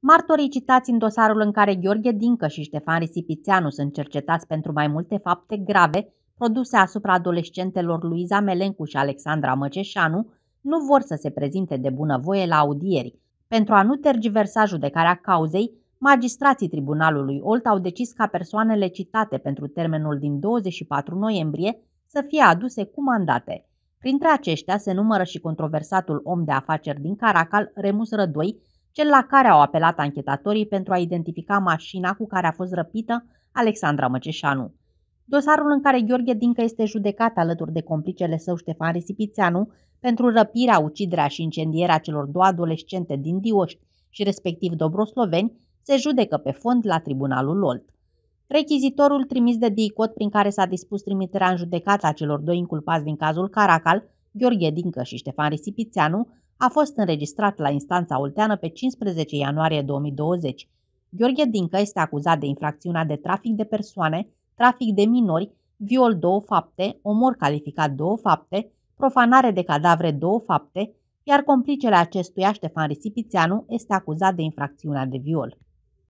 Martorii citați în dosarul în care Gheorghe Dincă și Ștefan Risipițeanu sunt cercetați pentru mai multe fapte grave produse asupra adolescentelor Luiza Melencu și Alexandra Măceșanu nu vor să se prezinte de bunăvoie la audieri. Pentru a nu tergiversa judecarea cauzei, magistrații Tribunalului Olt au decis ca persoanele citate pentru termenul din 24 noiembrie să fie aduse cu mandate. Printre aceștia se numără și controversatul om de afaceri din Caracal, Remus Rădoi, cel la care au apelat anchetatorii pentru a identifica mașina cu care a fost răpită Alexandra Măceșanu. Dosarul în care Gheorghe Dincă este judecat alături de complicele său Ștefan Risipițeanu pentru răpirea, uciderea și incendierea celor două adolescente din Dioști și respectiv dobrosloveni se judecă pe fond la tribunalul Olt. Rechizitorul trimis de DICOT prin care s-a dispus trimiterea în judecata celor doi inculpați din cazul Caracal Gheorghe Dincă și Ștefan Risipițeanu, a fost înregistrat la instanța olteană pe 15 ianuarie 2020. Gheorghe Dincă este acuzat de infracțiunea de trafic de persoane, trafic de minori, viol două fapte, omor calificat două fapte, profanare de cadavre două fapte, iar complicele acestuia, Ștefan Risipițeanu, este acuzat de infracțiunea de viol.